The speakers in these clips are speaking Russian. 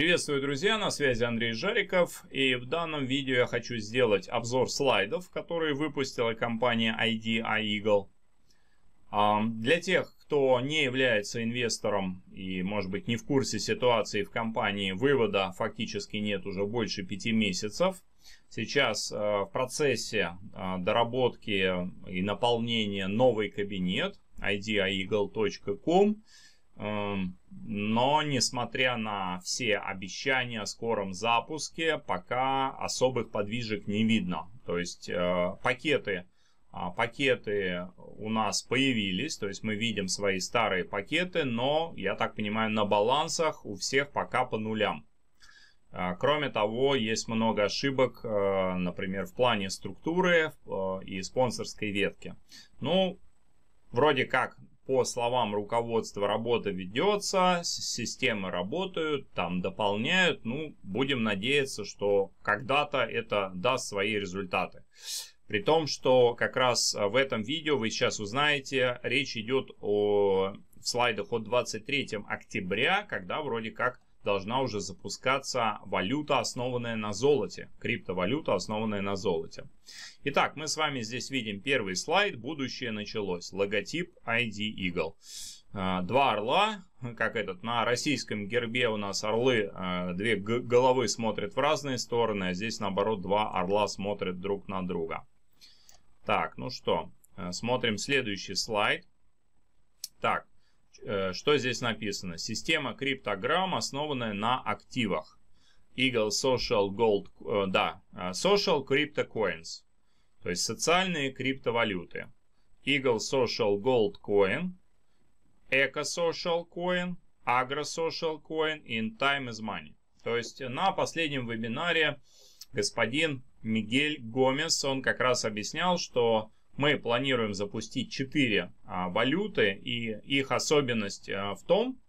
Приветствую, друзья! На связи Андрей Жариков. И в данном видео я хочу сделать обзор слайдов, которые выпустила компания IDI а Eagle. А, для тех, кто не является инвестором и, может быть, не в курсе ситуации в компании, вывода фактически нет уже больше пяти месяцев. Сейчас а, в процессе доработки и наполнения новый кабинет ideaeagle.com. Эм, но, несмотря на все обещания о скором запуске, пока особых подвижек не видно. То есть э, пакеты, а, пакеты у нас появились, то есть мы видим свои старые пакеты, но, я так понимаю, на балансах у всех пока по нулям. Э, кроме того, есть много ошибок, э, например, в плане структуры и спонсорской ветки. Ну, вроде как по словам руководства, работа ведется, системы работают, там дополняют. Ну, будем надеяться, что когда-то это даст свои результаты. При том, что как раз в этом видео вы сейчас узнаете, речь идет о в слайдах от 23 октября, когда вроде как должна уже запускаться валюта, основанная на золоте, криптовалюта, основанная на золоте. Итак, мы с вами здесь видим первый слайд, будущее началось, логотип ID Eagle. А, два орла, как этот, на российском гербе у нас орлы, а, две головы смотрят в разные стороны, а здесь наоборот два орла смотрят друг на друга. Так, ну что, а, смотрим следующий слайд. Так, Э, что здесь написано? Система криптограмм, основанная на активах. Eagle Social Gold, э, да, э, Social Crypto Coins, то есть социальные криптовалюты. Eagle Social Gold Coin, Eco Social Coin, Agro Social Coin и Time is Money. То есть на последнем вебинаре господин Мигель Гомес, он как раз объяснял, что мы планируем запустить 4 а, валюты, и их особенность а, в том,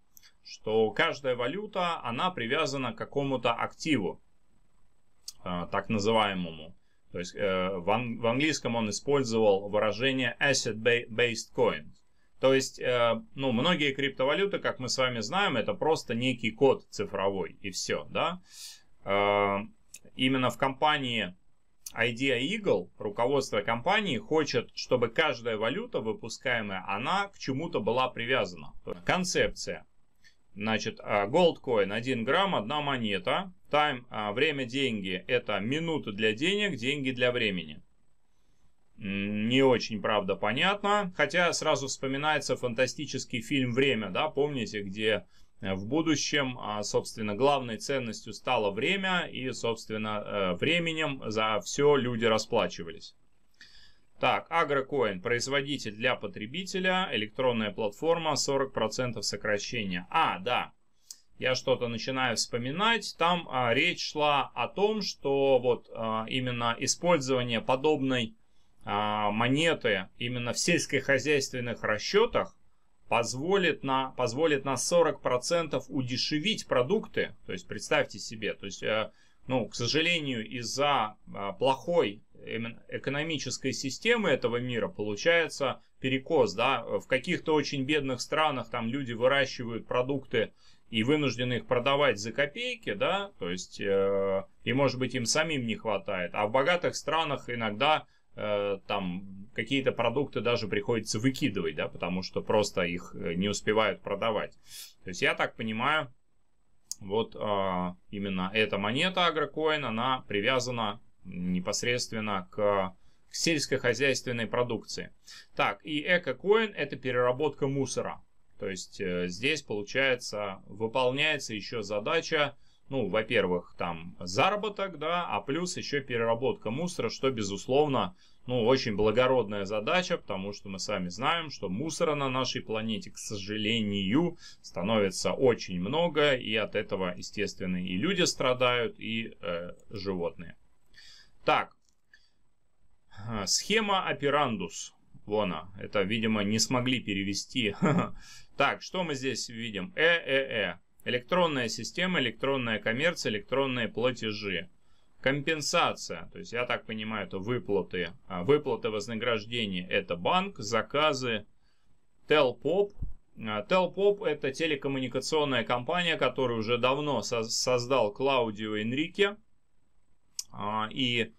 что каждая валюта, она привязана к какому-то активу, а, так называемому. То есть э, в английском он использовал выражение asset-based coin. То есть, э, ну, многие криптовалюты, как мы с вами знаем, это просто некий код цифровой и все, да. Э, именно в компании Idea Eagle, руководство компании, хочет, чтобы каждая валюта, выпускаемая, она к чему-то была привязана. Концепция. Значит, а, Gold Coin 1 грамм, 1 монета. Time, а, время, деньги – это минуты для денег, деньги для времени. Не очень, правда, понятно. Хотя сразу вспоминается фантастический фильм «Время», да, помните, где Э, в будущем, а, собственно, главной ценностью стало время, и, собственно, э, временем за все люди расплачивались. Так, Агрокоин, производитель для потребителя, электронная платформа, 40% сокращения. А, да, я что-то начинаю вспоминать. Там а, речь шла о том, что вот а, именно использование подобной а, монеты именно в сельскохозяйственных расчетах позволит на, позволит на 40% удешевить продукты. То есть представьте себе, то есть, э, ну, к сожалению, из-за э, плохой экономической системы этого мира получается перекос, да, в каких-то очень бедных странах там люди выращивают продукты и вынуждены их продавать за копейки, да, то есть, э, и может быть им самим не хватает, а в богатых странах иногда Э, там какие-то продукты даже приходится выкидывать, да, потому что просто их э, не успевают продавать. То есть я так понимаю, вот а, именно эта монета агрокоин, она привязана непосредственно к, к сельскохозяйственной продукции. Так, и экокоин это переработка мусора. То есть э, здесь получается выполняется еще задача ну, во-первых, там заработок, да, а плюс еще переработка мусора, что, безусловно, ну, очень благородная задача, потому что мы сами знаем, что мусора на нашей планете, к сожалению, становится очень много, и от этого, естественно, и люди страдают, и э, животные. Так, схема операндус. Вон Это, видимо, не смогли перевести. Так, что мы здесь видим? Э-э-э. Электронная система, электронная коммерция, электронные платежи. Компенсация, то есть я так понимаю, это выплаты. А выплаты вознаграждения это банк, заказы, Телпоп. А Телпоп это телекоммуникационная компания, которую уже давно создал Клаудио Энрике. А, и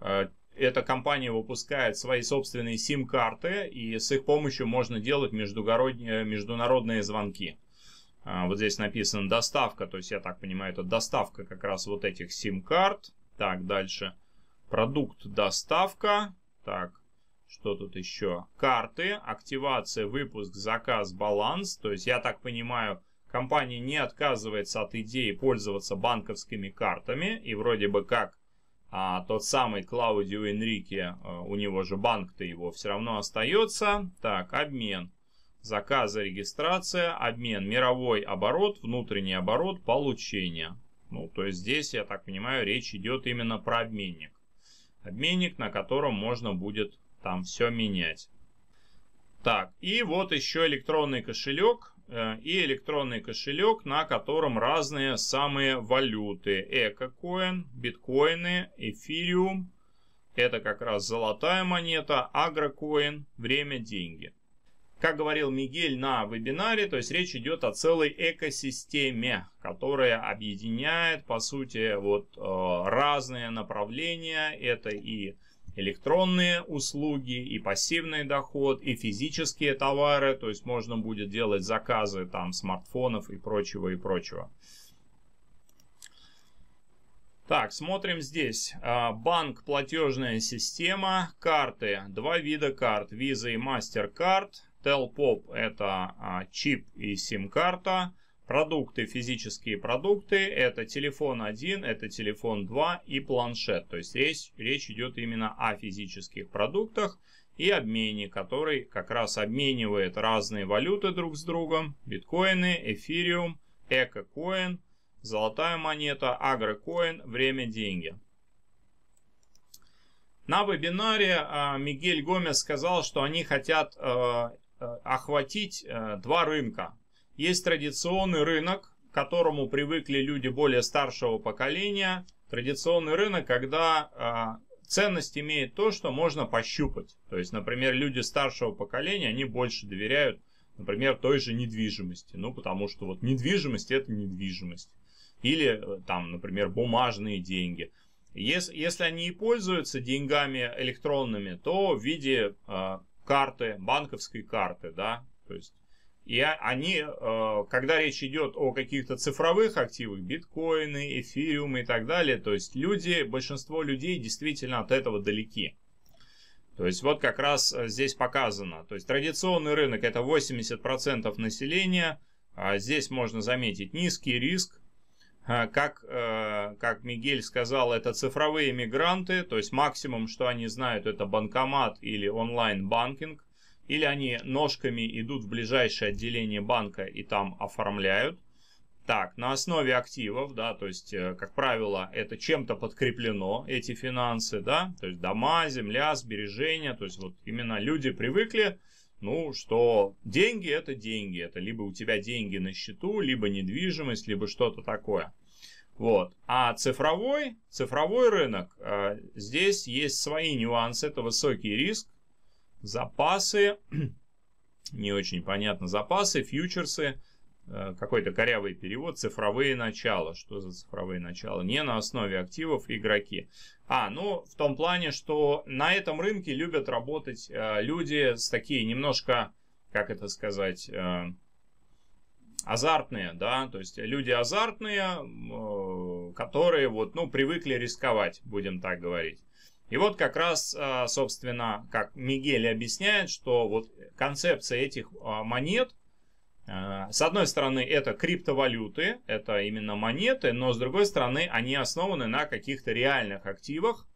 э, эта компания выпускает свои собственные сим-карты, и с их помощью можно делать междугород... международные звонки. А, вот здесь написано доставка, то есть я так понимаю, это доставка как раз вот этих сим-карт. Так, дальше. Продукт доставка. Так, что тут еще? Карты, активация, выпуск, заказ, баланс. То есть я так понимаю, компания не отказывается от идеи пользоваться банковскими картами. И вроде бы как а, тот самый Клаудио Энрике, э, у него же банк-то его все равно остается. Так, обмен. Заказы, регистрация, обмен, мировой оборот, внутренний оборот, получение. Ну, то есть здесь, я так понимаю, речь идет именно про обменник. Обменник, на котором можно будет там все менять. Так, и вот еще электронный кошелек. Э, и электронный кошелек, на котором разные самые валюты. Экокоин, биткоины, эфириум. Это как раз золотая монета, агрокоин, время, деньги. Как говорил Мигель на вебинаре, то есть речь идет о целой экосистеме, которая объединяет, по сути, вот э, разные направления. Это и электронные услуги, и пассивный доход, и физические товары. То есть можно будет делать заказы там смартфонов и прочего, и прочего. Так, смотрим здесь. Э, банк, платежная система, карты. Два вида карт. Visa и MasterCard. Telpop – это а, чип и сим-карта. Продукты, физические продукты – это телефон 1, это телефон 2 и планшет. То есть речь, речь идет именно о физических продуктах и обмене, который как раз обменивает разные валюты друг с другом. Биткоины, эфириум, эко-коин, золотая монета, агро-коин, время, деньги. На вебинаре а, Мигель Гомес сказал, что они хотят а, Э, охватить э, два рынка. Есть традиционный рынок, к которому привыкли люди более старшего поколения. Традиционный рынок, когда э, ценность имеет то, что можно пощупать. То есть, например, люди старшего поколения, они больше доверяют, например, той же недвижимости. Ну, потому что вот недвижимость – это недвижимость. Или, там, например, бумажные деньги. Если, если они и пользуются деньгами электронными, то в виде карты, банковской карты, да, то есть и а, они, э, когда речь идет о каких-то цифровых активах, биткоины, эфириумы и так далее, то есть люди, большинство людей действительно от этого далеки. То есть вот как раз э, здесь показано. То есть традиционный рынок это 80% населения. А здесь можно заметить низкий риск, а, как, э, как Мигель сказал, это цифровые мигранты, то есть максимум, что они знают, это банкомат или онлайн-банкинг, или они ножками идут в ближайшее отделение банка и там оформляют. Так, на основе активов, да, то есть, э, как правило, это чем-то подкреплено, эти финансы, да, то есть дома, земля, сбережения, то есть вот именно люди привыкли, ну, что деньги это деньги. Это либо у тебя деньги на счету, либо недвижимость, либо что-то такое. Вот. А цифровой, цифровой рынок, э, здесь есть свои нюансы. Это высокий риск, запасы, не очень понятно, запасы, фьючерсы, э, какой-то корявый перевод, цифровые начала. Что за цифровые начала? Не на основе активов игроки. А, ну, в том плане, что на этом рынке любят работать э, люди с такие немножко, как это сказать, азартные, да, то есть люди азартные, э, которые вот, ну, привыкли рисковать, будем так говорить. И вот как раз, а, собственно, как Мигель объясняет, что вот концепция этих а, монет, а, с одной стороны, это криптовалюты, это именно монеты, но с другой стороны, они основаны на каких-то реальных активах.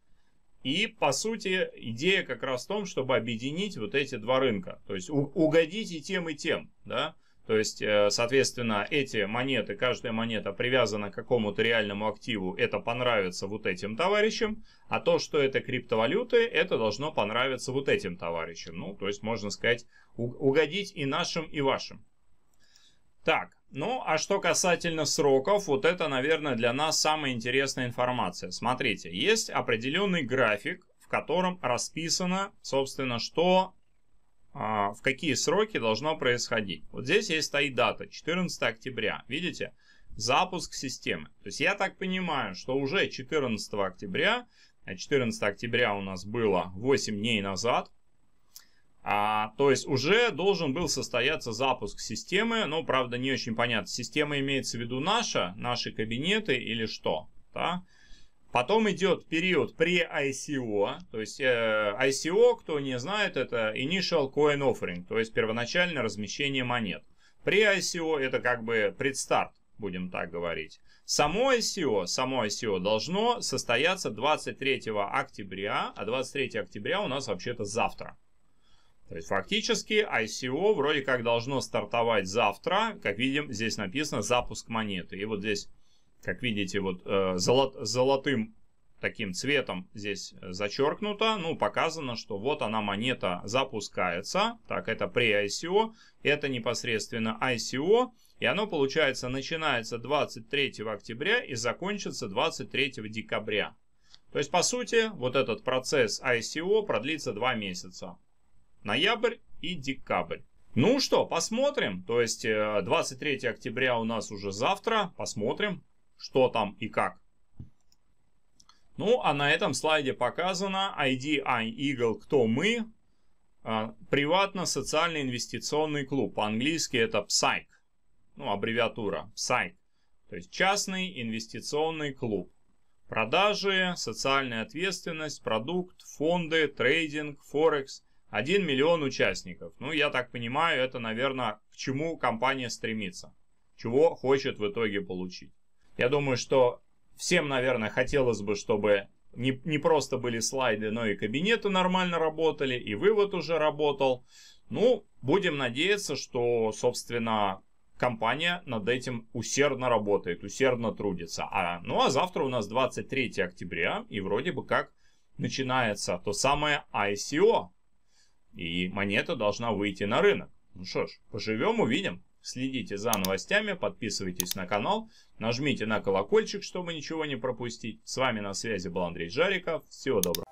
И, по сути, идея как раз в том, чтобы объединить вот эти два рынка. То есть угодить и тем, и тем. Да? То есть, э, соответственно, эти монеты, каждая монета привязана к какому-то реальному активу, это понравится вот этим товарищам, а то, что это криптовалюты, это должно понравиться вот этим товарищам. Ну, то есть, можно сказать, угодить и нашим, и вашим. Так, ну а что касательно сроков, вот это, наверное, для нас самая интересная информация. Смотрите, есть определенный график, в котором расписано, собственно, что а, в какие сроки должно происходить. Вот здесь есть стоит дата, 14 октября, видите? Запуск системы. То есть я так понимаю, что уже 14 октября, 14 а октября у нас было 8 дней назад, а, то есть уже должен был состояться запуск системы, но ну, правда не очень понятно, система имеется в виду наша, наши кабинеты или что, да? Потом идет период pre-ICO, то есть э, ICO, кто не знает, это Initial Coin Offering, то есть первоначальное размещение монет. Pre-ICO это как бы предстарт, будем так говорить. Само ICO, само ICO должно состояться 23 октября, а 23 октября у нас вообще-то завтра. То есть фактически ICO вроде как должно стартовать завтра. Как видим, здесь написано запуск монеты. И вот здесь как видите, вот э, золот, золотым таким цветом здесь зачеркнуто. Ну, показано, что вот она монета запускается. Так, это при ICO. Это непосредственно ICO. И оно, получается, начинается 23 октября и закончится 23 декабря. То есть, по сути, вот этот процесс ICO продлится 2 месяца. Ноябрь и декабрь. Ну что, посмотрим. То есть, 23 э, октября у нас уже завтра. Посмотрим, что там и как. Ну, а на этом слайде показано ID iEagle «Кто мы?» а, Приватно-социальный инвестиционный клуб. По-английски это PSYC. Ну, аббревиатура PSYC. То есть частный инвестиционный клуб. Продажи, социальная ответственность, продукт, фонды, трейдинг, Форекс. 1 миллион участников. Ну, я так понимаю, это, наверное, к чему компания стремится. Чего хочет в итоге получить. Я думаю, что всем, наверное, хотелось бы, чтобы не, не просто были слайды, но и кабинеты нормально работали, и вывод уже работал. Ну, будем надеяться, что, собственно, компания над этим усердно работает, усердно трудится. А, ну а завтра у нас 23 октября, и вроде бы как начинается то самое ICO. И монета должна выйти на рынок. Ну что ж, поживем, увидим. Следите за новостями, подписывайтесь на канал, нажмите на колокольчик, чтобы ничего не пропустить. С вами на связи был Андрей Жариков. Всего доброго.